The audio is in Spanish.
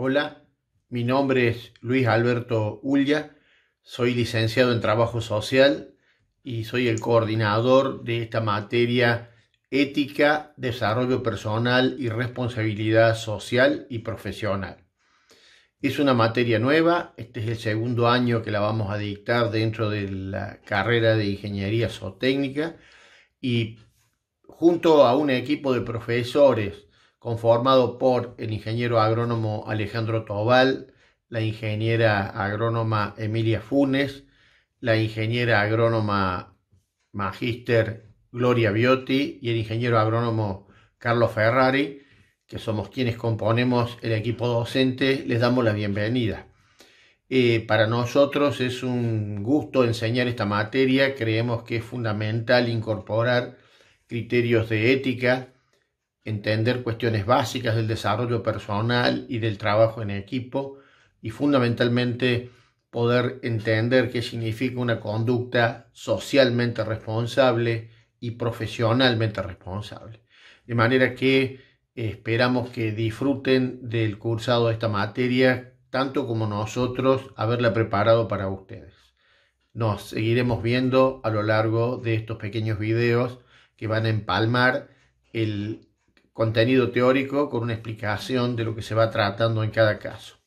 Hola, mi nombre es Luis Alberto Ulla, soy licenciado en Trabajo Social y soy el coordinador de esta materia Ética, Desarrollo Personal y Responsabilidad Social y Profesional. Es una materia nueva, este es el segundo año que la vamos a dictar dentro de la carrera de Ingeniería Zootécnica y junto a un equipo de profesores conformado por el ingeniero agrónomo Alejandro Tobal, la ingeniera agrónoma Emilia Funes, la ingeniera agrónoma magíster Gloria Biotti y el ingeniero agrónomo Carlos Ferrari, que somos quienes componemos el equipo docente, les damos la bienvenida. Eh, para nosotros es un gusto enseñar esta materia, creemos que es fundamental incorporar criterios de ética, entender cuestiones básicas del desarrollo personal y del trabajo en equipo y fundamentalmente poder entender qué significa una conducta socialmente responsable y profesionalmente responsable. De manera que eh, esperamos que disfruten del cursado de esta materia tanto como nosotros haberla preparado para ustedes. Nos seguiremos viendo a lo largo de estos pequeños videos que van a empalmar el contenido teórico con una explicación de lo que se va tratando en cada caso.